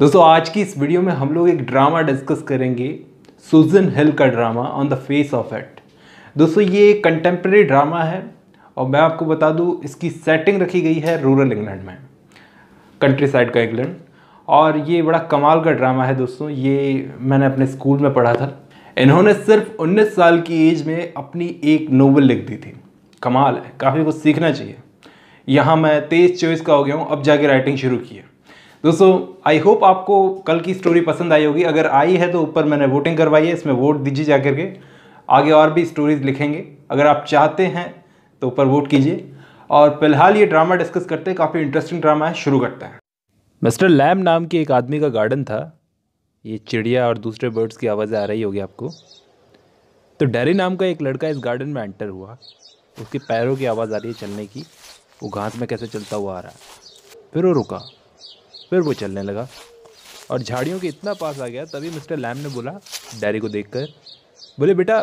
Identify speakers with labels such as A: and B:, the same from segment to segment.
A: दोस्तों आज की इस वीडियो में हम लोग एक ड्रामा डिस्कस करेंगे सुजन हिल का drama on the face of it दोस्तों ये कंटेम्प्रेरी ड्रामा है और मैं आपको बता दूं इसकी सेटिंग रखी गई है रूरल इंग्लैंड में कंट्री साइड का इंग्लैंड और ये बड़ा कमाल का ड्रामा है दोस्तों ये मैंने अपने स्कूल में पढ़ा था इन्होंने सिर्फ 19 साल की एज में अपनी एक नोवेल लिख दी थी कमाल है काफ़ी कुछ सीखना चाहिए यहाँ मैं तेईस चौबीस का हो गया हूँ अब जाके राइटिंग शुरू की है दोस्तों आई होप आपको कल की स्टोरी पसंद आई होगी अगर आई है तो ऊपर मैंने वोटिंग करवाई है इसमें वोट दीजिए जा करके आगे और भी स्टोरीज लिखेंगे अगर आप चाहते हैं तो ऊपर वोट कीजिए और फिलहाल ये ड्रामा डिस्कस करते हैं काफ़ी इंटरेस्टिंग ड्रामा है शुरू करते हैं मिस्टर लैम नाम के एक आदमी का गार्डन था ये चिड़िया और दूसरे बर्ड्स की आवाज़ें आ रही होगी आपको तो डैरी नाम का एक लड़का इस गार्डन में एंटर हुआ उसके पैरों की आवाज़ आ रही है चलने की वो घास में कैसे चलता हुआ आ रहा है फिर वो रुका फिर वो चलने लगा और झाड़ियों के इतना पास आ गया तभी मिस्टर लैम ने बोला डैरी को देख कर बोले बेटा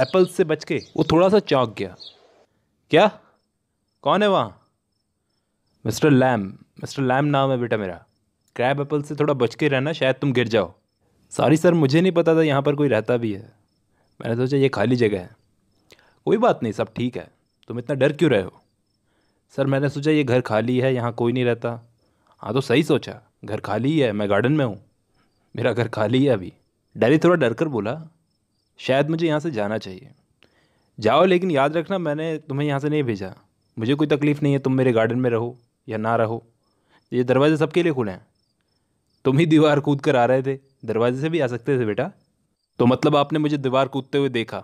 A: एप्पल्स से बच के वो थोड़ा सा चौंक गया क्या कौन है वहाँ मिस्टर लैम मिस्टर लैम नाम है बेटा मेरा क्रैब एप्पल से थोड़ा बच के रहना शायद तुम गिर जाओ सॉरी सर मुझे नहीं पता था यहाँ पर कोई रहता भी है मैंने सोचा ये खाली जगह है कोई बात नहीं सब ठीक है तुम इतना डर क्यों रहे हो सर मैंने सोचा ये घर खाली है यहाँ कोई नहीं रहता हाँ तो सही सोचा घर खाली है मैं गार्डन में हूँ मेरा घर खाली है अभी डैडी थोड़ा डर कर बोला शायद मुझे यहाँ से जाना चाहिए जाओ लेकिन याद रखना मैंने तुम्हें यहाँ से नहीं भेजा मुझे कोई तकलीफ़ नहीं है तुम मेरे गार्डन में रहो या ना रहो ये दरवाजे सबके लिए खुले हैं तुम ही दीवार कूद कर आ रहे थे दरवाजे से भी आ सकते थे बेटा तो मतलब आपने मुझे दीवार कूदते हुए देखा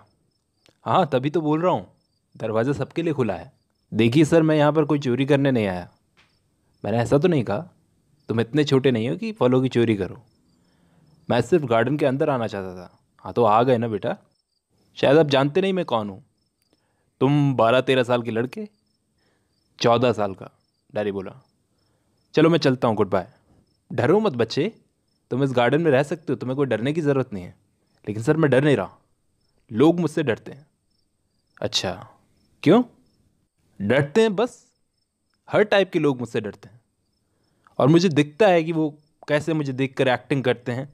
A: हाँ तभी तो बोल रहा हूँ दरवाज़ा सबके लिए खुला है देखिए सर मैं यहाँ पर कोई चोरी करने नहीं आया मैंने ऐसा तो नहीं कहा तुम इतने छोटे नहीं हो कि फलों की चोरी करो मैं सिर्फ गार्डन के अंदर आना चाहता था हाँ तो आ गए ना बेटा शायद आप जानते नहीं मैं कौन हूँ तुम बारह तेरह साल के लड़के चौदह साल का डैडी बोला चलो मैं चलता हूँ गुड बाय डरो मत बच्चे तुम इस गार्डन में रह सकते हो तुम्हें कोई डरने की ज़रूरत नहीं है लेकिन सर मैं डर नहीं रहा लोग मुझसे डरते हैं अच्छा क्यों डरते हैं बस हर टाइप के लोग मुझसे डरते हैं और मुझे दिखता है कि वो कैसे मुझे देख कर एक्टिंग करते हैं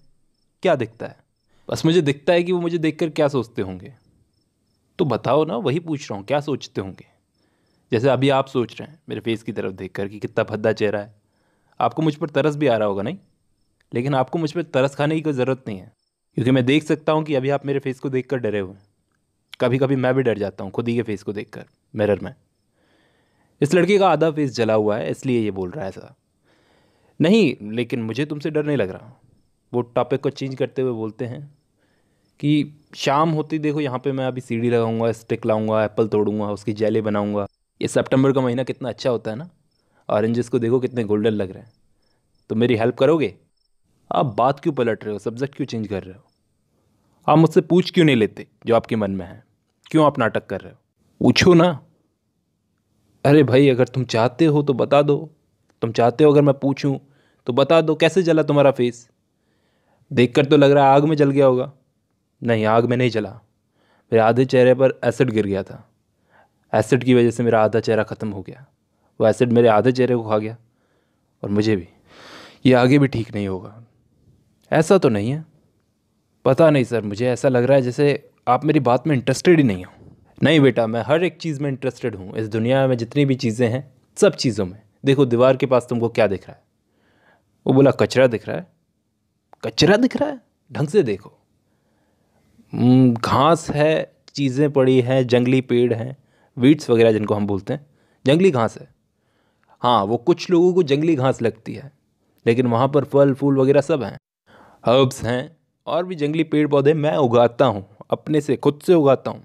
A: क्या दिखता है बस मुझे दिखता है कि वो मुझे देख कर क्या सोचते होंगे तो बताओ ना वही पूछ रहा हूँ क्या सोचते होंगे जैसे अभी आप सोच रहे हैं मेरे फेस की तरफ देख कर कि कितना भद्दा चेहरा है आपको मुझ पर तरस भी आ रहा होगा नहीं लेकिन आपको मुझ पर तरस खाने की कोई ज़रूरत नहीं है क्योंकि मैं देख सकता हूँ कि अभी आप मेरे फेस को देख कर डरे हुए हैं कभी कभी मैं भी डर जाता हूँ खुद ही के फेस को देख कर मिरर में इस लड़के का आधा फेस जला हुआ है इसलिए ये बोल रहा है ऐसा नहीं लेकिन मुझे तुमसे डर नहीं लग रहा वो टॉपिक को चेंज करते हुए बोलते हैं कि शाम होती देखो यहाँ पे मैं अभी सीढ़ी लगाऊंगा स्टिक लाऊंगा एप्पल तोड़ूंगा उसकी जेले बनाऊंगा ये सितंबर का महीना कितना अच्छा होता है ना ऑरेंजेस को देखो कितने गोल्डन लग रहे हैं तो मेरी हेल्प करोगे आप बात क्यों पलट रहे हो सब्जेक्ट क्यों चेंज कर रहे हो आप मुझसे पूछ क्यों नहीं लेते जो आपके मन में है क्यों आप नाटक कर रहे हो पूछो ना अरे भाई अगर तुम चाहते हो तो बता दो तुम चाहते हो अगर मैं पूछूं तो बता दो कैसे जला तुम्हारा फेस देखकर तो लग रहा है आग में जल गया होगा नहीं आग में नहीं जला मेरे आधे चेहरे पर एसिड गिर गया था एसिड की वजह से मेरा आधा चेहरा ख़त्म हो गया वो एसिड मेरे आधे चेहरे को खा गया और मुझे भी ये आगे भी ठीक नहीं होगा ऐसा तो नहीं है पता नहीं सर मुझे ऐसा लग रहा है जैसे आप मेरी बात में इंटरेस्टेड ही नहीं हो नहीं बेटा मैं हर एक चीज़ में इंटरेस्टेड हूँ इस दुनिया में जितनी भी चीज़ें हैं सब चीज़ों में देखो दीवार के पास तुमको क्या दिख रहा है वो बोला कचरा दिख रहा है कचरा दिख रहा है ढंग से देखो हम्म, घास है चीज़ें पड़ी हैं जंगली पेड़ हैं वीट्स वगैरह जिनको हम बोलते हैं जंगली घास है हाँ वो कुछ लोगों को जंगली घास लगती है लेकिन वहाँ पर फल फूल वगैरह सब हैं हर्ब्स हैं और भी जंगली पेड़ पौधे मैं उगाता हूँ अपने से खुद से उगाता हूँ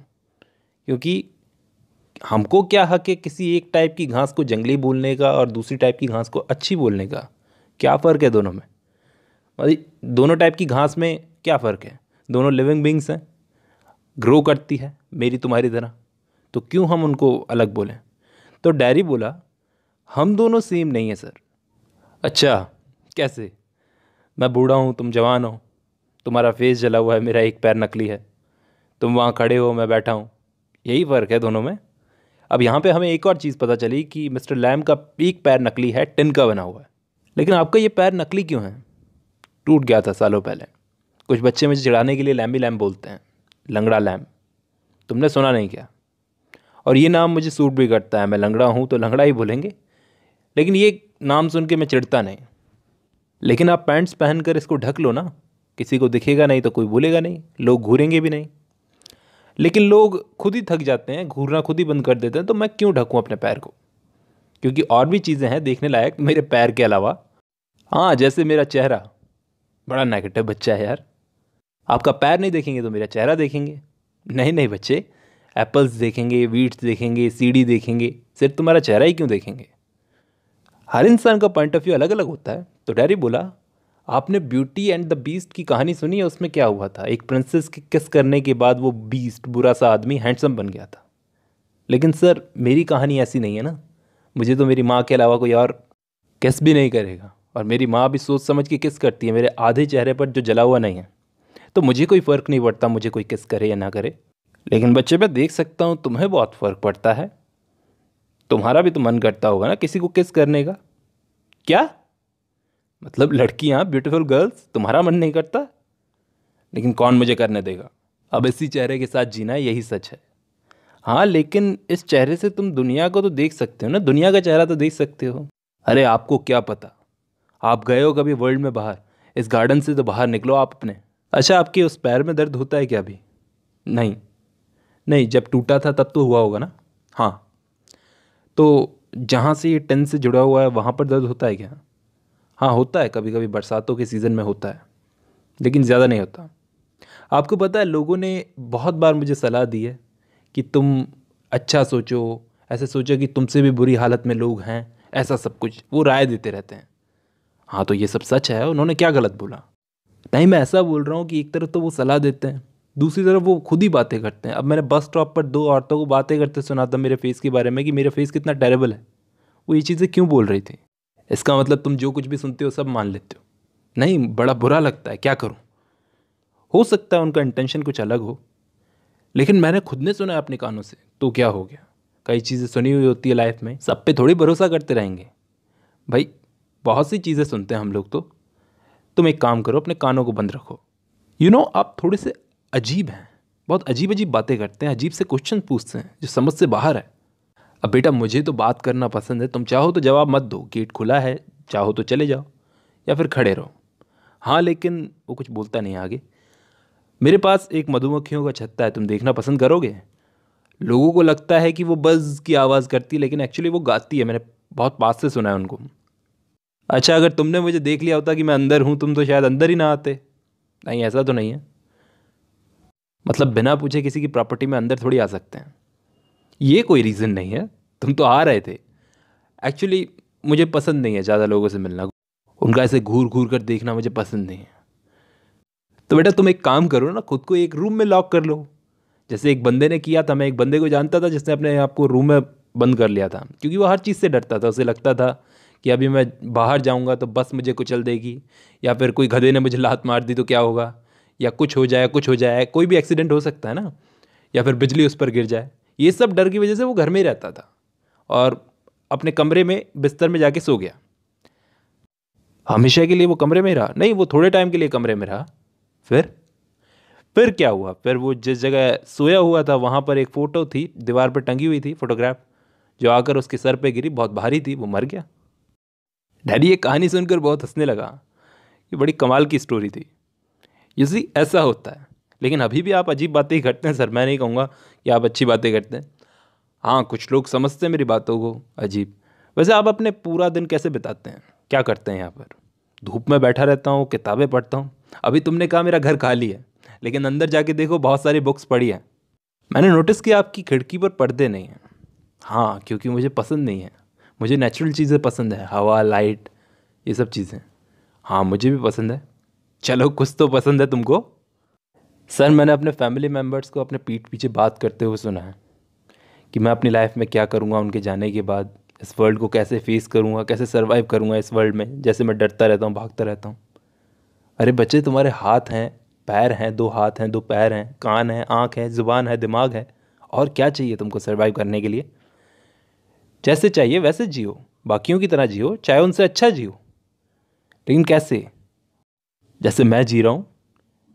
A: क्योंकि हमको क्या हक है किसी एक टाइप की घास को जंगली बोलने का और दूसरी टाइप की घास को अच्छी बोलने का क्या फ़र्क है दोनों में मतलब दोनों टाइप की घास में क्या फ़र्क है दोनों लिविंग बींग्स हैं ग्रो करती है मेरी तुम्हारी तरह तो क्यों हम उनको अलग बोलें तो डायरी बोला हम दोनों सेम नहीं है सर अच्छा कैसे मैं बूढ़ा हूँ तुम जवान हो तुम्हारा फेस जला हुआ है मेरा एक पैर नकली है तुम वहाँ खड़े हो मैं बैठा हूँ यही फ़र्क है दोनों में अब यहाँ पे हमें एक और चीज़ पता चली कि मिस्टर लैम का एक पैर नकली है टिन का बना हुआ है लेकिन आपका ये पैर नकली क्यों है टूट गया था सालों पहले कुछ बच्चे मुझे चिढ़ाने के लिए लैम्बी लैम बोलते हैं लंगड़ा लैम तुमने सुना नहीं क्या और ये नाम मुझे सूट भी करता है मैं लंगड़ा हूँ तो लंगड़ा ही बोलेंगे लेकिन ये नाम सुन के मैं चिढ़ता नहीं लेकिन आप पैंट्स पहनकर इसको ढक लो ना किसी को दिखेगा नहीं तो कोई बोलेगा नहीं लोग घूरेंगे भी नहीं लेकिन लोग खुद ही थक जाते हैं घूरना खुद ही बंद कर देते हैं तो मैं क्यों ढकूँ अपने पैर को क्योंकि और भी चीज़ें हैं देखने लायक मेरे पैर के अलावा हाँ जैसे मेरा चेहरा बड़ा नेगेटिव बच्चा है यार आपका पैर नहीं देखेंगे तो मेरा चेहरा देखेंगे नहीं नहीं बच्चे एप्पल्स देखेंगे वीट्स देखेंगे सीडी देखेंगे सिर्फ तुम्हारा चेहरा ही क्यों देखेंगे हर इंसान का पॉइंट ऑफ व्यू अलग अलग होता है तो डैरी बोला आपने ब्यूटी एंड द बीस्ट की कहानी सुनी है उसमें क्या हुआ था एक प्रिंसेस की किस करने के बाद वो बीस्ट बुरा सा आदमी हैंडसम बन गया था लेकिन सर मेरी कहानी ऐसी नहीं है ना मुझे तो मेरी माँ के अलावा कोई और किस भी नहीं करेगा और मेरी माँ भी सोच समझ के किस करती है मेरे आधे चेहरे पर जो जला हुआ नहीं है तो मुझे कोई फ़र्क नहीं पड़ता मुझे कोई किस करे या ना करे लेकिन बच्चे मैं देख सकता हूँ तुम्हें बहुत फ़र्क पड़ता है तुम्हारा भी तो मन करता होगा ना किसी को किस करने का क्या मतलब लड़कियाँ ब्यूटीफुल गर्ल्स तुम्हारा मन नहीं करता लेकिन कौन मुझे करने देगा अब इसी चेहरे के साथ जीना यही सच है हाँ लेकिन इस चेहरे से तुम दुनिया को तो देख सकते हो ना दुनिया का चेहरा तो देख सकते हो अरे आपको क्या पता आप गए हो कभी वर्ल्ड में बाहर इस गार्डन से तो बाहर निकलो आप अपने अच्छा आपके उस पैर में दर्द होता है क्या अभी नहीं नहीं जब टूटा था तब तो हुआ होगा ना हाँ तो जहाँ से ये टेंथ से जुड़ा हुआ है वहाँ पर दर्द होता है क्या हाँ होता है कभी कभी बरसातों के सीज़न में होता है लेकिन ज़्यादा नहीं होता आपको पता है लोगों ने बहुत बार मुझे सलाह दी है कि तुम अच्छा सोचो ऐसे सोचो कि तुमसे भी बुरी हालत में लोग हैं ऐसा सब कुछ वो राय देते रहते हैं हाँ तो ये सब सच है उन्होंने क्या गलत बोला नहीं मैं ऐसा बोल रहा हूँ कि एक तरफ तो वो सलाह देते हैं दूसरी तरफ वो खुद ही बातें करते हैं अब मैंने बस स्टॉप पर दो औरतों को बातें करते सुना था मेरे फेस के बारे में कि मेरा फेस कितना टेरेबल है वो ये चीज़ें क्यों बोल रही थी इसका मतलब तुम जो कुछ भी सुनते हो सब मान लेते हो नहीं बड़ा बुरा लगता है क्या करूं हो सकता है उनका इंटेंशन कुछ अलग हो लेकिन मैंने खुद ने सुना है अपने कानों से तो क्या हो गया कई चीज़ें सुनी हुई होती है लाइफ में सब पे थोड़ी भरोसा करते रहेंगे भाई बहुत सी चीज़ें सुनते हैं हम लोग तो तुम एक काम करो अपने कानों को बंद रखो यू you नो know, आप थोड़े से अजीब हैं बहुत अजीब अजीब बातें करते हैं अजीब से क्वेश्चन पूछते हैं जो समझ से बाहर है अब बेटा मुझे तो बात करना पसंद है तुम चाहो तो जवाब मत दो गेट खुला है चाहो तो चले जाओ या फिर खड़े रहो हाँ लेकिन वो कुछ बोलता नहीं आगे मेरे पास एक मधुमक्खियों का छत्ता है तुम देखना पसंद करोगे लोगों को लगता है कि वो बज़ की आवाज़ करती है लेकिन एक्चुअली वो गाती है मैंने बहुत पास से सुना है उनको अच्छा अगर तुमने मुझे देख लिया होता कि मैं अंदर हूँ तुम तो शायद अंदर ही ना आते नहीं ऐसा तो नहीं है मतलब बिना पूछे किसी की प्रॉपर्टी में अंदर थोड़ी आ सकते हैं ये कोई रीज़न नहीं है तुम तो आ रहे थे एक्चुअली मुझे पसंद नहीं है ज़्यादा लोगों से मिलना उनका ऐसे घूर घूर कर देखना मुझे पसंद नहीं है तो बेटा तुम एक काम करो ना खुद को एक रूम में लॉक कर लो जैसे एक बंदे ने किया था मैं एक बंदे को जानता था जिसने अपने आप को रूम में बंद कर लिया था क्योंकि वो हर चीज़ से डरता था उसे लगता था कि अभी मैं बाहर जाऊंगा तो बस मुझे कुचल देगी या फिर कोई गधे ने मुझे लात मार दी तो क्या होगा या कुछ हो जाए कुछ हो जाए कोई भी एक्सीडेंट हो सकता है ना या फिर बिजली उस पर गिर जाए ये सब डर की वजह से वो घर में ही रहता था और अपने कमरे में बिस्तर में जाके सो गया हमेशा के लिए वो कमरे में रहा नहीं वो थोड़े टाइम के लिए कमरे में रहा फिर फिर क्या हुआ फिर वो जिस जगह सोया हुआ था वहाँ पर एक फ़ोटो थी दीवार पर टंगी हुई थी फोटोग्राफ जो आकर उसके सर पे गिरी बहुत भारी थी वो मर गया डैडी ये कहानी सुनकर बहुत हंसने लगा ये बड़ी कमाल की स्टोरी थी यूसी ऐसा होता है लेकिन अभी भी आप अजीब बातें ही घटते हैं सर मैं नहीं कहूँगा या आप अच्छी बातें करते हैं हाँ कुछ लोग समझते हैं मेरी बातों को अजीब वैसे आप अपने पूरा दिन कैसे बिताते हैं क्या करते हैं यहाँ पर धूप में बैठा रहता हूँ किताबें पढ़ता हूँ अभी तुमने कहा मेरा घर खाली है लेकिन अंदर जाके देखो बहुत सारी बुक्स पड़ी हैं मैंने नोटिस किया आपकी खिड़की पर पर्दे नहीं हैं हाँ क्योंकि मुझे पसंद नहीं है मुझे नेचुरल चीज़ें पसंद है हवा लाइट ये सब चीज़ें हाँ मुझे भी पसंद है चलो कुछ तो पसंद है तुमको सर मैंने अपने फैमिली मेम्बर्स को अपने पीठ पीछे बात करते हुए सुना है कि मैं अपनी लाइफ में क्या करूँगा उनके जाने के बाद इस वर्ल्ड को कैसे फेस करूँगा कैसे सर्वाइव करूँगा इस वर्ल्ड में जैसे मैं डरता रहता हूँ भागता रहता हूँ अरे बच्चे तुम्हारे हाथ हैं पैर हैं दो हाथ हैं दो पैर हैं कान हैं आँख है ज़ुबान है दिमाग है और क्या चाहिए तुमको सर्वाइव करने के लिए जैसे चाहिए वैसे जियो बाकियों की तरह जियो चाहे उनसे अच्छा जियो लेकिन कैसे जैसे मैं जी रहा हूँ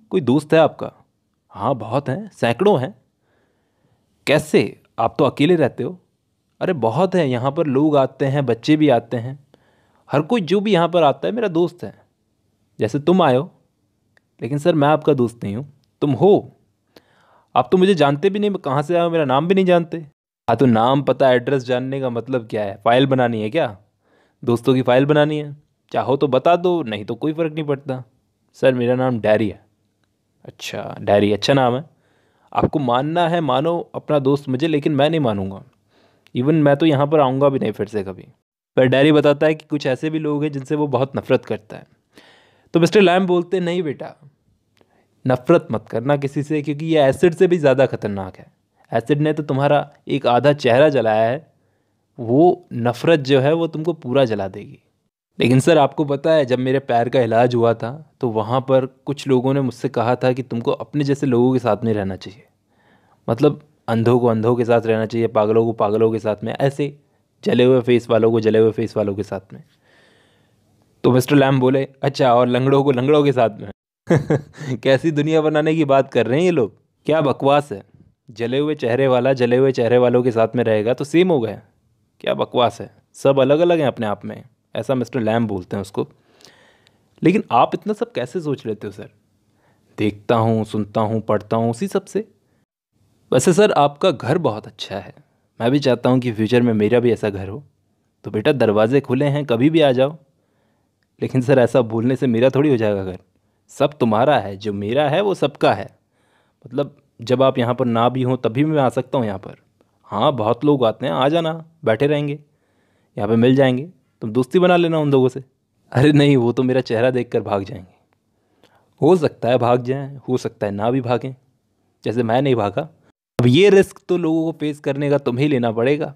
A: कोई दोस्त है आपका हाँ बहुत हैं सैकड़ों हैं कैसे आप तो अकेले रहते हो अरे बहुत हैं यहाँ पर लोग आते हैं बच्चे भी आते हैं हर कोई जो भी यहाँ पर आता है मेरा दोस्त है जैसे तुम आए हो लेकिन सर मैं आपका दोस्त नहीं हूँ तुम हो आप तो मुझे जानते भी नहीं मैं कहाँ से आया मेरा नाम भी नहीं जानते हाँ तो नाम पता एड्रेस जानने का मतलब क्या है फ़ाइल बनानी है क्या दोस्तों की फ़ाइल बनानी है चाहो तो बता दो नहीं तो कोई फ़र्क नहीं पड़ता सर मेरा नाम डैरी है अच्छा डायरी अच्छा नाम है आपको मानना है मानो अपना दोस्त मुझे लेकिन मैं नहीं मानूंगा इवन मैं तो यहाँ पर आऊँगा भी नहीं फिर से कभी पर डायरी बताता है कि कुछ ऐसे भी लोग हैं जिनसे वो बहुत नफ़रत करता है तो मिस्टर लैम बोलते नहीं बेटा नफ़रत मत करना किसी से क्योंकि ये एसिड से भी ज़्यादा खतरनाक है एसिड ने तो तुम्हारा एक आधा चेहरा जलाया है वो नफ़रत जो है वो तुमको पूरा जला देगी लेकिन सर आपको पता है जब मेरे पैर का इलाज हुआ था तो वहाँ पर कुछ लोगों ने मुझसे कहा था कि तुमको अपने जैसे लोगों के साथ में रहना चाहिए मतलब अंधों को अंधों के साथ रहना चाहिए पागलों को पागलों के साथ में ऐसे जले हुए फेस वालों को जले हुए फेस वालों के साथ में तो मिस्टर लैम बोले अच्छा और लंगड़ों को लंगड़ों के साथ में कैसी दुनिया बनाने की बात कर रहे हैं ये लोग क्या बकवास है जले हुए चेहरे वाला जले हुए चेहरे वालों के साथ में रहेगा तो सेम हो गया क्या बकवास है सब अलग अलग हैं अपने आप में ऐसा मिस्टर लैम बोलते हैं उसको लेकिन आप इतना सब कैसे सोच लेते हो सर देखता हूँ सुनता हूँ पढ़ता हूँ उसी सब से वैसे सर आपका घर बहुत अच्छा है मैं भी चाहता हूँ कि फ्यूचर में मेरा भी ऐसा घर हो तो बेटा दरवाजे खुले हैं कभी भी आ जाओ लेकिन सर ऐसा बोलने से मेरा थोड़ी हो जाएगा घर सब तुम्हारा है जो मेरा है वो सबका है मतलब जब आप यहाँ पर ना भी हों तभी मैं आ सकता हूँ यहाँ पर हाँ बहुत लोग आते हैं आ जाना बैठे रहेंगे यहाँ पर मिल जाएंगे तुम दोस्ती बना लेना उन लोगों से अरे नहीं वो तो मेरा चेहरा देख कर भाग जाएंगे हो सकता है भाग जाएं हो सकता है ना भी भागें जैसे मैं नहीं भागा अब ये रिस्क तो लोगों को फेस करने का तुम्हें लेना पड़ेगा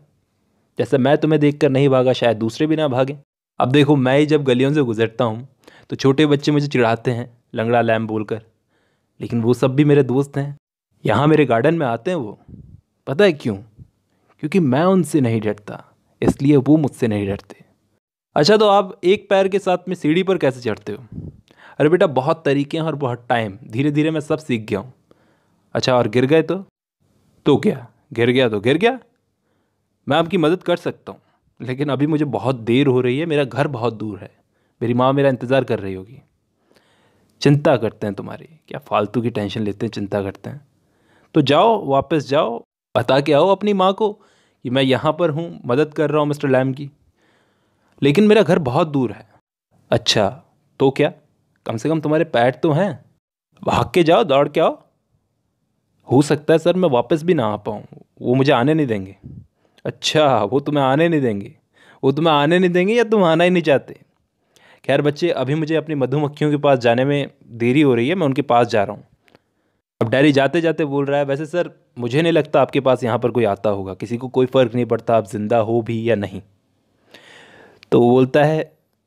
A: जैसे मैं तुम्हें देख कर नहीं भागा शायद दूसरे भी ना भागें अब देखो मैं ही जब गलियों से गुजरता हूँ तो छोटे बच्चे मुझे चिढ़ाते हैं लंगड़ा लैम बोलकर लेकिन वो सब भी मेरे दोस्त हैं यहाँ मेरे गार्डन में आते हैं वो पता है क्यों क्योंकि मैं उनसे नहीं डरता इसलिए वो मुझसे नहीं डरते अच्छा तो आप एक पैर के साथ में सीढ़ी पर कैसे चढ़ते हो अरे बेटा बहुत तरीके हैं और बहुत टाइम धीरे धीरे मैं सब सीख गया हूँ अच्छा और गिर गए तो तो क्या गिर गया तो गिर गया मैं आपकी मदद कर सकता हूँ लेकिन अभी मुझे बहुत देर हो रही है मेरा घर बहुत दूर है मेरी माँ मेरा इंतज़ार कर रही होगी चिंता करते हैं तुम्हारी क्या फालतू की टेंशन लेते हैं चिंता करते हैं तो जाओ वापस जाओ बता के आओ अपनी माँ को कि मैं यहाँ पर हूँ मदद कर रहा हूँ मिस्टर लैम की लेकिन मेरा घर बहुत दूर है अच्छा तो क्या कम से कम तुम्हारे पैर तो हैं भाग के जाओ दौड़ के आओ हो सकता है सर मैं वापस भी ना आ पाऊँ वो मुझे आने नहीं देंगे अच्छा वो तुम्हें आने नहीं देंगे वो तुम्हें आने नहीं देंगे या तुम आना ही नहीं चाहते खैर बच्चे अभी मुझे अपनी मधुमक्खियों के पास जाने में देरी हो रही है मैं उनके पास जा रहा हूँ अब डायरी जाते जाते बोल रहा है वैसे सर मुझे नहीं लगता आपके पास यहाँ पर कोई आता होगा किसी को कोई फ़र्क नहीं पड़ता आप ज़िंदा हो भी या नहीं तो वो बोलता है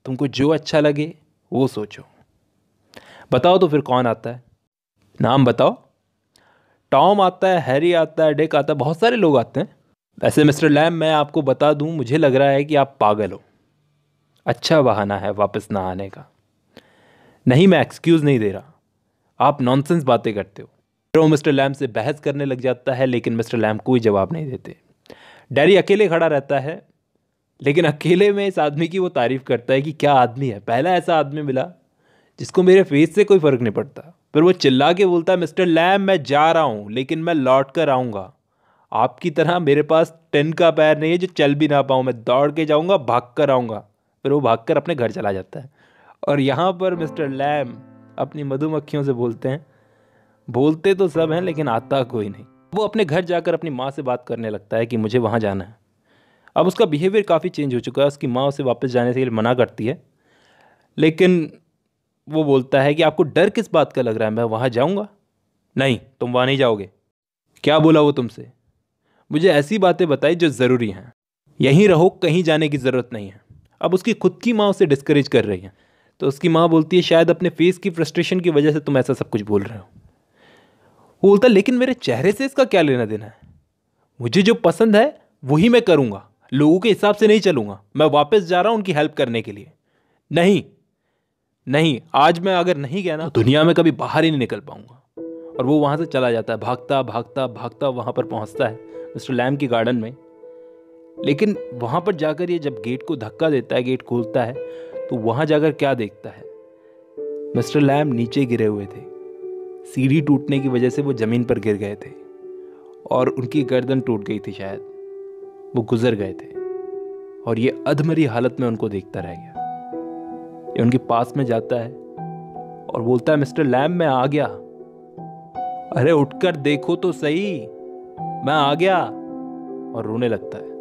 A: तुमको जो अच्छा लगे वो सोचो बताओ तो फिर कौन आता है नाम बताओ टॉम आता है हैरी आता है डेक आता है बहुत सारे लोग आते हैं वैसे मिस्टर लैम मैं आपको बता दूं मुझे लग रहा है कि आप पागल हो अच्छा बहाना है वापस ना आने का नहीं मैं एक्सक्यूज़ नहीं दे रहा आप नॉनसेंस बातें करते हो फिर वो मिस्टर लैम से बहस करने लग जाता है लेकिन मिस्टर लैम कोई जवाब नहीं देते डैरी अकेले खड़ा रहता है लेकिन अकेले में इस आदमी की वो तारीफ़ करता है कि क्या आदमी है पहला ऐसा आदमी मिला जिसको मेरे फेस से कोई फ़र्क नहीं पड़ता फिर वो चिल्ला के बोलता है मिस्टर लैम मैं जा रहा हूँ लेकिन मैं लौट कर आऊँगा आपकी तरह मेरे पास टेन का पैर नहीं है जो चल भी ना पाऊँ मैं दौड़ के जाऊँगा भाग कर आऊँगा फिर वो भाग कर अपने घर चला जाता है और यहाँ पर मिस्टर लैम अपनी मधुमक्खियों से बोलते हैं बोलते तो सब हैं लेकिन आता कोई नहीं वो अपने घर जाकर अपनी माँ से बात करने लगता है कि मुझे वहाँ जाना है अब उसका बिहेवियर काफ़ी चेंज हो चुका है उसकी माँ उसे वापस जाने से मना करती है लेकिन वो बोलता है कि आपको डर किस बात का लग रहा है मैं वहाँ जाऊँगा नहीं तुम वहाँ नहीं जाओगे क्या बोला वो तुमसे मुझे ऐसी बातें बताई जो ज़रूरी हैं यहीं रहो कहीं जाने की ज़रूरत नहीं है अब उसकी खुद की माँ उसे डिस्करेज कर रही है तो उसकी माँ बोलती है शायद अपने फेस की फ्रस्ट्रेशन की वजह से तुम ऐसा सब कुछ बोल रहे हो वो बोलता लेकिन मेरे चेहरे से इसका क्या लेना देना है मुझे जो पसंद है वही मैं करूँगा लोगों के हिसाब से नहीं चलूंगा मैं वापस जा रहा हूँ उनकी हेल्प करने के लिए नहीं नहीं आज मैं अगर नहीं गया ना तो दुनिया में कभी बाहर ही नहीं निकल पाऊंगा और वो वहाँ से चला जाता है भागता भागता भागता वहाँ पर पहुँचता है मिस्टर लैम के गार्डन में लेकिन वहाँ पर जाकर ये जब गेट को धक्का देता है गेट खोलता है तो वहाँ जाकर क्या देखता है मिस्टर लैम नीचे गिरे हुए थे सीढ़ी टूटने की वजह से वो ज़मीन पर गिर गए थे और उनकी गर्दन टूट गई थी शायद वो गुजर गए थे और ये अधमरी हालत में उनको देखता रह गया ये उनके पास में जाता है और बोलता है मिस्टर लैम मैं आ गया अरे उठकर देखो तो सही मैं आ गया और रोने लगता है